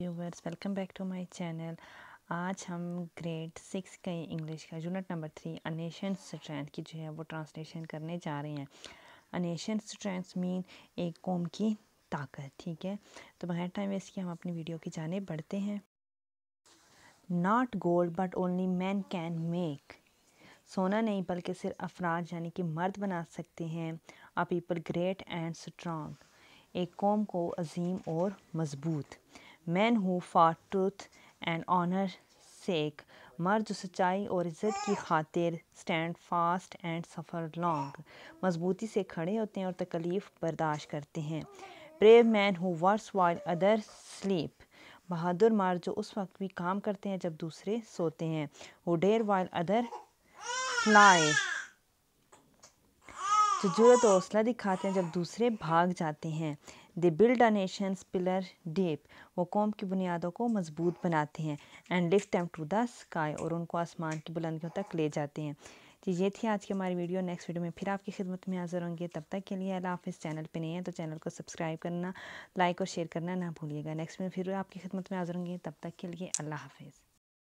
viewers welcome back to my channel आज हम grade six का इंग्लिश का unit number three a nation strength की जो है वो ट्रांसलेशन करने जा रहे हैं अनेशन स्ट्रेंथ मीन एक कौम की ताकत ठीक है तो बगैर टाइम वेस्ट किया हम अपनी वीडियो की जाने बढ़ते हैं not gold but only man can make सोना नहीं बल्कि सिर्फ अफराज यानी कि मर्द बना सकते हैं a people great and strong एक कौम को अजीम और मज़बूत man who for truth and honour sake मर्द सच्चाई और इज़्ज़त की खातिर stand fast and suffer long मजबूती से खड़े होते हैं और तकलीफ़ बर्दाश्त करते हैं brave man who work while other sleep बहादुर मर्द जो उस वक्त भी काम करते हैं जब दूसरे सोते हैं वो डेर वाइल अदर फ्लाई तो जरूरत तो हौसला दिखाते हैं जब दूसरे भाग जाते हैं they build a nation pillar deep वो कौम की बुनियादों को मजबूत बनाते हैं and lift them to the sky और उनको आसमान की बुलंदियों तक ले जाते हैं जी ये थी आज की हमारी वीडियो नेक्स्ट वीडियो में फिर आपकी खिदमत में हाजिर होंगे तब तक के लिए अला हाफ चैनल पे नहीं है तो चैनल को सब्सक्राइब करना लाइक और शेयर करना ना भूलिएगा नेक्स्ट में फिर आपकी खिदमत में हाजिर होंगे तब तक के लिए अल्लाह हाफिज़